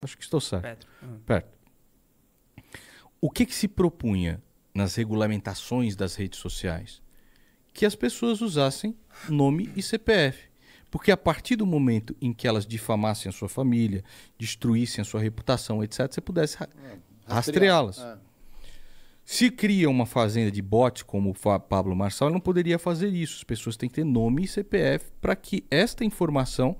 Acho que estou certo. Petro. Hum. Perto. O que, que se propunha nas regulamentações das redes sociais? Que as pessoas usassem nome e CPF. Porque a partir do momento em que elas difamassem a sua família, destruíssem a sua reputação, etc., você pudesse ra é, rastreá-las. É. Se cria uma fazenda de bots como o Pablo Marçal, ele não poderia fazer isso. As pessoas têm que ter nome e CPF para que esta informação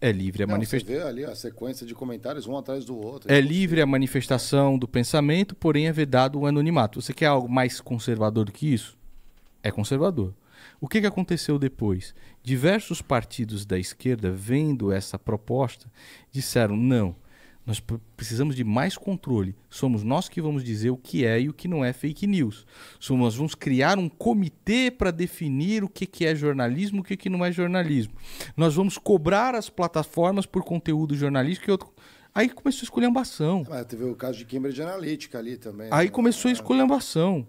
é livre a manifestação. Você vê ali a sequência de comentários um atrás do outro. É livre a manifestação do pensamento, porém é vedado o anonimato. Você quer algo mais conservador do que isso? É conservador. O que, que aconteceu depois? Diversos partidos da esquerda, vendo essa proposta, disseram: não, nós precisamos de mais controle. Somos nós que vamos dizer o que é e o que não é fake news. Somos, nós vamos criar um comitê para definir o que, que é jornalismo e o que, que não é jornalismo. Nós vamos cobrar as plataformas por conteúdo jornalístico e outro. Aí começou a esculhambação. Ah, teve o caso de Cambridge Analytica ali também. Aí né? começou a esculhambação.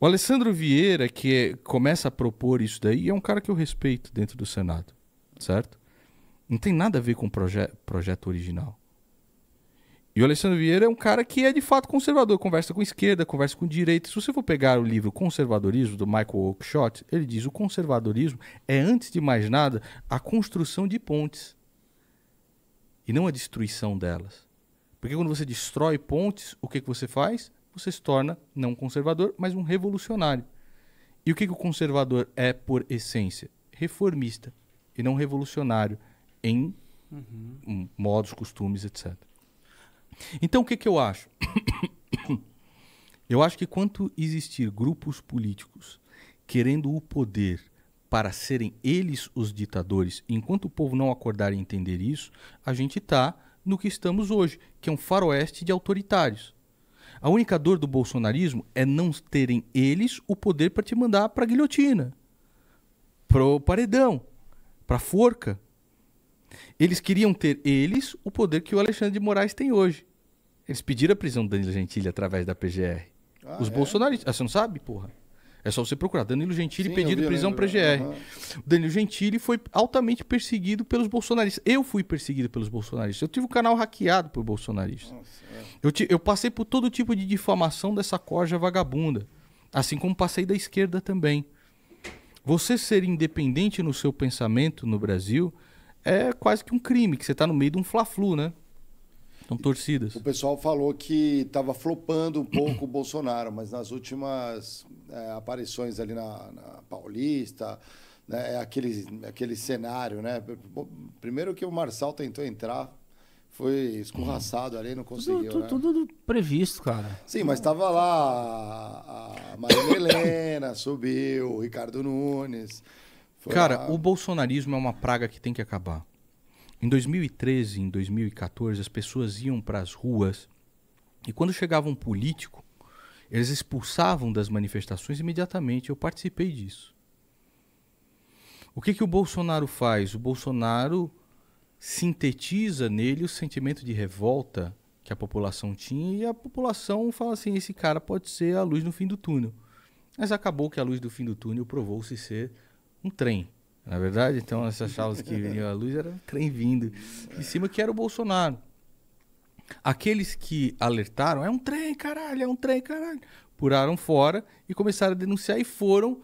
O Alessandro Vieira, que é, começa a propor isso daí, é um cara que eu respeito dentro do Senado, certo? Não tem nada a ver com o proje projeto original. E o Alessandro Vieira é um cara que é de fato conservador, conversa com esquerda, conversa com direita. Se você for pegar o livro Conservadorismo do Michael Oakeshott, ele diz: "O conservadorismo é antes de mais nada a construção de pontes e não a destruição delas". Porque quando você destrói pontes, o que que você faz? Você se torna não um conservador, mas um revolucionário. E o que que o conservador é por essência? Reformista e não revolucionário em uhum. modos, costumes, etc. Então, o que, é que eu acho? eu acho que quanto existir grupos políticos querendo o poder para serem eles os ditadores, enquanto o povo não acordar e entender isso, a gente está no que estamos hoje, que é um faroeste de autoritários. A única dor do bolsonarismo é não terem eles o poder para te mandar para a guilhotina, para o paredão, para a forca. Eles queriam ter, eles, o poder que o Alexandre de Moraes tem hoje. Eles pediram a prisão do Danilo Gentili através da PGR. Ah, Os é? bolsonaristas. Ah, você não sabe, porra? É só você procurar. Danilo Gentili Sim, pedido prisão para GR. Uhum. Danilo Gentili foi altamente perseguido pelos bolsonaristas. Eu fui perseguido pelos bolsonaristas. Eu tive o um canal hackeado por bolsonaristas. Nossa, é. eu, te, eu, passei por todo tipo de difamação dessa corja vagabunda. Assim como passei da esquerda também. Você ser independente no seu pensamento no Brasil é quase que um crime, que você está no meio de um fla-flu, né? São torcidas. O pessoal falou que estava flopando um pouco o Bolsonaro, mas nas últimas é, aparições ali na, na Paulista, né, é aquele, aquele cenário, né? Primeiro que o Marçal tentou entrar, foi escorraçado ali, não conseguiu. Tudo, né? tudo, previsto, cara. Sim, mas estava lá a Maria Helena, subiu, o Ricardo Nunes. Cara, lá. o bolsonarismo é uma praga que tem que acabar. Em 2013, em 2014, as pessoas iam para as ruas e quando chegava um político, eles expulsavam das manifestações imediatamente. Eu participei disso. O que, que o Bolsonaro faz? O Bolsonaro sintetiza nele o sentimento de revolta que a população tinha e a população fala assim: esse cara pode ser a luz no fim do túnel. Mas acabou que a luz do fim do túnel provou-se ser um trem. Na é verdade, então essas achávamos que vinham a luz era um trem vindo. Em cima que era o Bolsonaro. Aqueles que alertaram, é um trem, caralho, é um trem, caralho. Puraram fora e começaram a denunciar e foram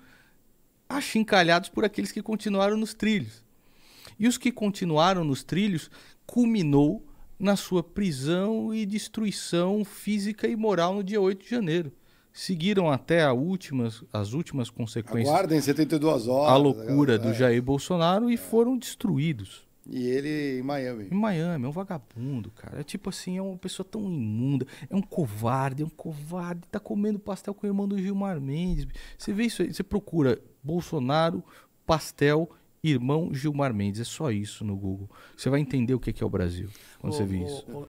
achincalhados por aqueles que continuaram nos trilhos. E os que continuaram nos trilhos culminou na sua prisão e destruição física e moral no dia 8 de janeiro seguiram até a últimas, as últimas consequências. Aguardem 72 horas. A né, loucura do é. Jair Bolsonaro e é. foram destruídos. E ele em Miami. Em Miami, é um vagabundo, cara. É tipo assim, é uma pessoa tão imunda, é um covarde, é um covarde, tá comendo pastel com o irmão do Gilmar Mendes. Você vê isso aí, você procura Bolsonaro, pastel, irmão Gilmar Mendes. É só isso no Google. Você vai entender o que é o Brasil quando ô, você vê ô, isso. Ô,